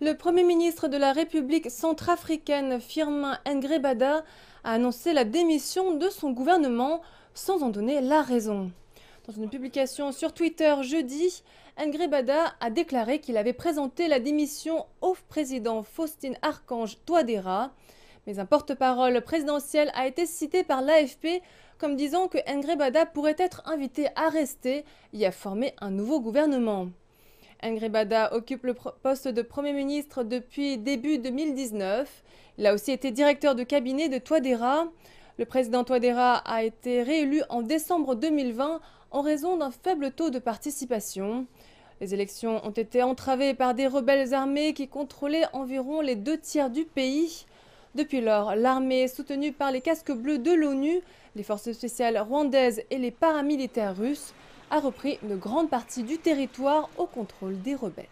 Le Premier ministre de la République centrafricaine, Firmin Ngrebada, a annoncé la démission de son gouvernement sans en donner la raison. Dans une publication sur Twitter jeudi, Ngrebada a déclaré qu'il avait présenté la démission au président Faustin Archange Touadéra. Mais un porte-parole présidentiel a été cité par l'AFP comme disant que Ngrebada pourrait être invité à rester et à former un nouveau gouvernement. Angry occupe le poste de Premier ministre depuis début 2019. Il a aussi été directeur de cabinet de Toadera. Le président Toadera a été réélu en décembre 2020 en raison d'un faible taux de participation. Les élections ont été entravées par des rebelles armés qui contrôlaient environ les deux tiers du pays. Depuis lors, l'armée, soutenue par les casques bleus de l'ONU, les forces spéciales rwandaises et les paramilitaires russes, a repris une grande partie du territoire au contrôle des rebelles.